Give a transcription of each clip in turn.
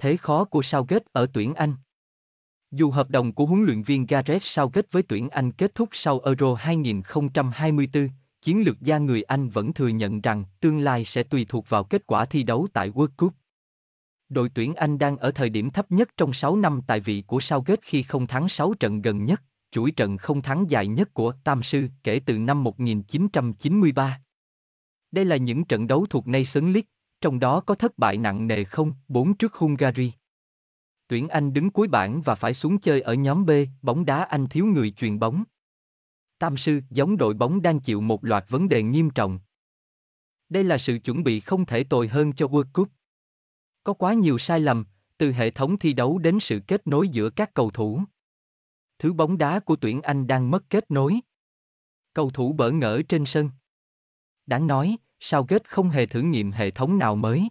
thế khó của sao kết ở tuyển Anh. Dù hợp đồng của huấn luyện viên Gareth Southgate với tuyển Anh kết thúc sau Euro 2024, chiến lược gia người Anh vẫn thừa nhận rằng tương lai sẽ tùy thuộc vào kết quả thi đấu tại World Cup. Đội tuyển Anh đang ở thời điểm thấp nhất trong 6 năm tại vị của Southgate khi không thắng 6 trận gần nhất, chuỗi trận không thắng dài nhất của Tam Sư kể từ năm 1993. Đây là những trận đấu thuộc Nations League, trong đó có thất bại nặng nề không, 4 trước Hungary. Tuyển Anh đứng cuối bảng và phải xuống chơi ở nhóm B, bóng đá Anh thiếu người truyền bóng. Tam sư, giống đội bóng đang chịu một loạt vấn đề nghiêm trọng. Đây là sự chuẩn bị không thể tồi hơn cho World Cup. Có quá nhiều sai lầm, từ hệ thống thi đấu đến sự kết nối giữa các cầu thủ. Thứ bóng đá của tuyển Anh đang mất kết nối. Cầu thủ bỡ ngỡ trên sân. Đáng nói, sao Gates không hề thử nghiệm hệ thống nào mới.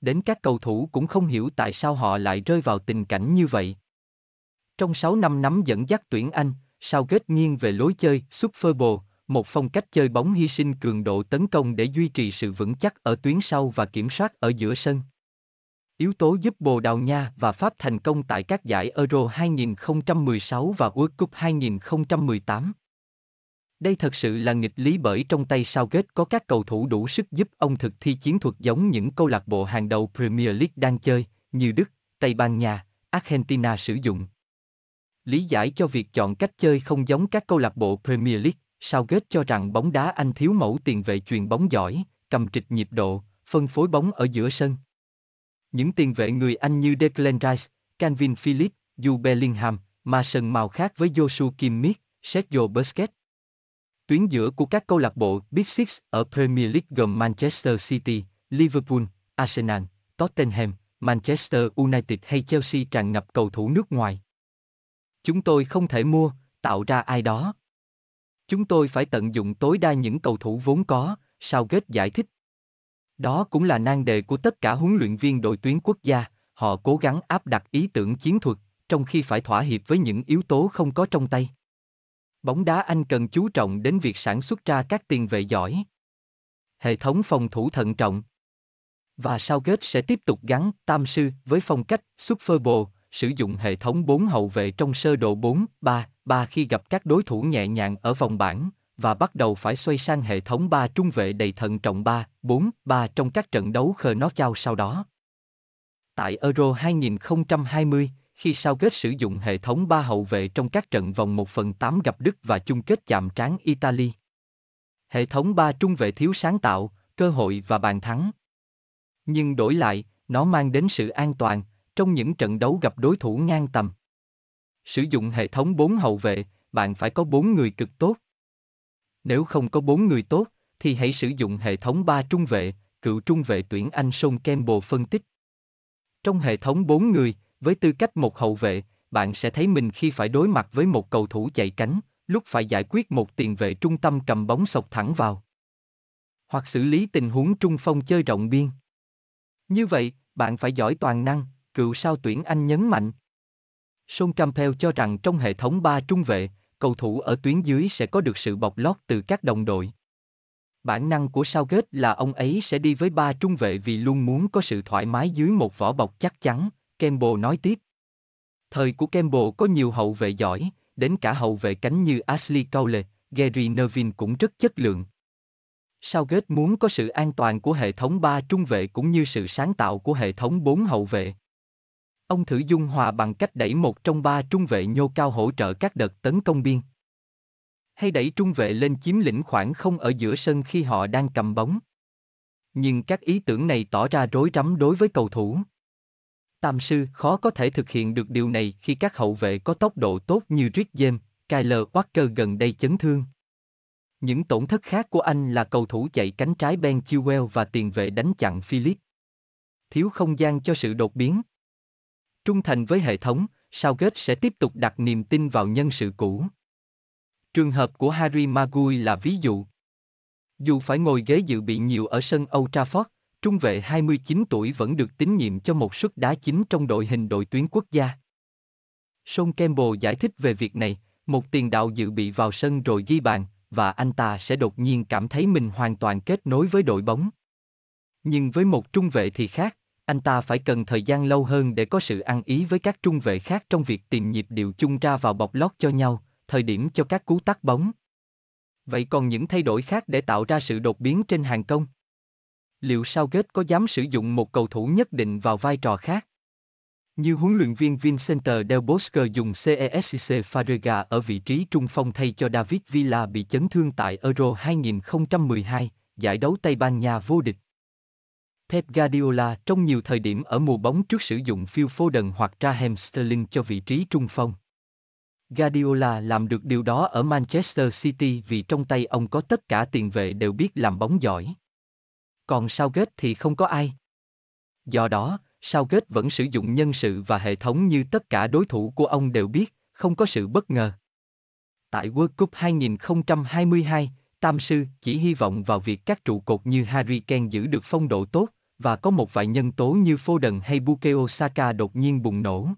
Đến các cầu thủ cũng không hiểu tại sao họ lại rơi vào tình cảnh như vậy. Trong 6 năm nắm dẫn dắt tuyển Anh, sao Gates nghiêng về lối chơi Superbo, một phong cách chơi bóng hy sinh cường độ tấn công để duy trì sự vững chắc ở tuyến sau và kiểm soát ở giữa sân. Yếu tố giúp Bồ Đào Nha và Pháp thành công tại các giải Euro 2016 và World Cup 2018. Đây thật sự là nghịch lý bởi trong tay sao kết có các cầu thủ đủ sức giúp ông thực thi chiến thuật giống những câu lạc bộ hàng đầu Premier League đang chơi, như Đức, Tây Ban Nha, Argentina sử dụng. Lý giải cho việc chọn cách chơi không giống các câu lạc bộ Premier League, Sao Kết cho rằng bóng đá Anh thiếu mẫu tiền vệ truyền bóng giỏi, cầm trịch nhịp độ, phân phối bóng ở giữa sân. Những tiền vệ người Anh như Declan Rice, Calvin Phillips, Jude Bellingham, Mason màu khác với Joshua Kimmich, Sergio Busquets, Tuyến giữa của các câu lạc bộ Big Six ở Premier League gồm Manchester City, Liverpool, Arsenal, Tottenham, Manchester United hay Chelsea tràn ngập cầu thủ nước ngoài. Chúng tôi không thể mua, tạo ra ai đó. Chúng tôi phải tận dụng tối đa những cầu thủ vốn có, Southgate giải thích. Đó cũng là nan đề của tất cả huấn luyện viên đội tuyến quốc gia, họ cố gắng áp đặt ý tưởng chiến thuật, trong khi phải thỏa hiệp với những yếu tố không có trong tay. Bóng đá Anh cần chú trọng đến việc sản xuất ra các tiền vệ giỏi. Hệ thống phòng thủ thận trọng. Và sau kết sẽ tiếp tục gắn tam sư với phong cách xuất phơ sử dụng hệ thống 4 hậu vệ trong sơ đồ 4, 3, 3 khi gặp các đối thủ nhẹ nhàng ở vòng bảng, và bắt đầu phải xoay sang hệ thống 3 trung vệ đầy thận trọng 3, 4, 3 trong các trận đấu khờ nó trao sau đó. Tại Euro 2020, khi sao kết sử dụng hệ thống ba hậu vệ trong các trận vòng 1 phần 8 gặp Đức và chung kết chạm trán Italy. Hệ thống ba trung vệ thiếu sáng tạo, cơ hội và bàn thắng. Nhưng đổi lại, nó mang đến sự an toàn trong những trận đấu gặp đối thủ ngang tầm. Sử dụng hệ thống 4 hậu vệ, bạn phải có 4 người cực tốt. Nếu không có 4 người tốt, thì hãy sử dụng hệ thống 3 trung vệ, cựu trung vệ tuyển Anh Son Campbell phân tích. Trong hệ thống 4 người, với tư cách một hậu vệ, bạn sẽ thấy mình khi phải đối mặt với một cầu thủ chạy cánh, lúc phải giải quyết một tiền vệ trung tâm cầm bóng sọc thẳng vào. Hoặc xử lý tình huống trung phong chơi rộng biên. Như vậy, bạn phải giỏi toàn năng, cựu sao tuyển Anh nhấn mạnh. Son Campbell cho rằng trong hệ thống 3 trung vệ, cầu thủ ở tuyến dưới sẽ có được sự bọc lót từ các đồng đội. Bản năng của Southgate là ông ấy sẽ đi với ba trung vệ vì luôn muốn có sự thoải mái dưới một vỏ bọc chắc chắn, Campbell nói tiếp. Thời của Campbell có nhiều hậu vệ giỏi, đến cả hậu vệ cánh như Ashley Cole, Gary Neville cũng rất chất lượng. Sao Southgate muốn có sự an toàn của hệ thống 3 trung vệ cũng như sự sáng tạo của hệ thống 4 hậu vệ. Ông thử dung hòa bằng cách đẩy một trong ba trung vệ nhô cao hỗ trợ các đợt tấn công biên. Hay đẩy trung vệ lên chiếm lĩnh khoảng không ở giữa sân khi họ đang cầm bóng. Nhưng các ý tưởng này tỏ ra rối rắm đối với cầu thủ. Tam sư khó có thể thực hiện được điều này khi các hậu vệ có tốc độ tốt như Rick James, Kyle Walker gần đây chấn thương. Những tổn thất khác của anh là cầu thủ chạy cánh trái Ben Chilwell và tiền vệ đánh chặn Philip. Thiếu không gian cho sự đột biến. Trung thành với hệ thống, Southgate sẽ tiếp tục đặt niềm tin vào nhân sự cũ. Trường hợp của Harry Maguire là ví dụ. Dù phải ngồi ghế dự bị nhiều ở sân Old Trafford, trung vệ 29 tuổi vẫn được tín nhiệm cho một suất đá chính trong đội hình đội tuyến quốc gia. Sean Campbell giải thích về việc này, một tiền đạo dự bị vào sân rồi ghi bàn, và anh ta sẽ đột nhiên cảm thấy mình hoàn toàn kết nối với đội bóng. Nhưng với một trung vệ thì khác, anh ta phải cần thời gian lâu hơn để có sự ăn ý với các trung vệ khác trong việc tìm nhịp điệu chung ra vào bọc lót cho nhau, thời điểm cho các cú tắt bóng. Vậy còn những thay đổi khác để tạo ra sự đột biến trên hàng công? liệu Southgate có dám sử dụng một cầu thủ nhất định vào vai trò khác? Như huấn luyện viên Vincente Del Bosque dùng Cesc Farega ở vị trí trung phong thay cho David Villa bị chấn thương tại Euro 2012, giải đấu Tây Ban Nha vô địch. Pep Guardiola trong nhiều thời điểm ở mùa bóng trước sử dụng Phil Foden hoặc Raheem Sterling cho vị trí trung phong. Guardiola làm được điều đó ở Manchester City vì trong tay ông có tất cả tiền vệ đều biết làm bóng giỏi còn sao kết thì không có ai. Do đó, sao kết vẫn sử dụng nhân sự và hệ thống như tất cả đối thủ của ông đều biết, không có sự bất ngờ. Tại World Cup 2022, Tam Sư chỉ hy vọng vào việc các trụ cột như Harry Kane giữ được phong độ tốt, và có một vài nhân tố như Foden hay Bukayo Saka đột nhiên bùng nổ.